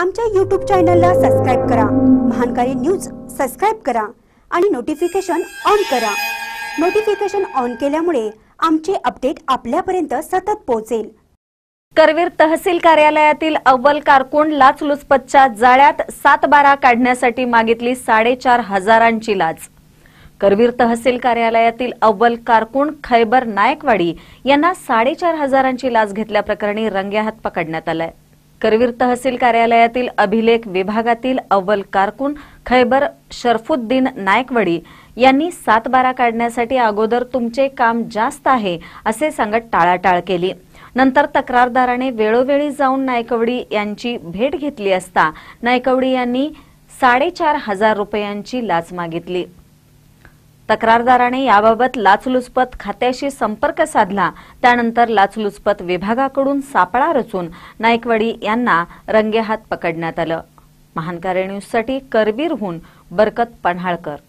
आमच्या यूट्यूब चॅनलला सबस्क्राईब करा महानकारी न्यूज सबस्क्राईब करा आणि नोटिफिकेशन ऑन करा नोटिफिकेशन ऑन केल्यामुळे आमचे अपडेट आपल्यापर्यंत सतत पोहोचेल करवीर तहसील कार्यालयातील अव्वल कारकून लाचलुचपतच्या जाळ्यात सात बारा काढण्यासाठी मागितली साडेचार हजारांची लाच करवीर तहसील कार्यालयातील अव्वल कारकुंड खैबर नायकवाडी यांना साडेचार हजारांची लाच घेतल्याप्रकरणी रंगेहात पकडण्यात आलाय करवीर तहसील कार्यालयातील अभिलेख विभागातील अव्वल कारकून खैबर शरफुद्दीन नायकवडी यांनी सात बारा काढण्यासाठी अगोदर तुमचे काम जास्त आहे असे सांगत टाळाटाळ केली नंतर तक्रारदाराने वेळोवेळी जाऊन नायकवडी यांची भेट घेतली असता नायकवडी यांनी साडेचार हजार रुपयांची लाच मागितली तक्रारदाराने याबाबत लाचलुचपत खात्याशी संपर्क साधला त्यानंतर लाचलुचपत विभागाकडून सापळा रचून नाईकवडी यांना रंगेहात पकडण्यात आलं महानकार न्यूजसाठी करबीरहून बरकत पन्हाळकर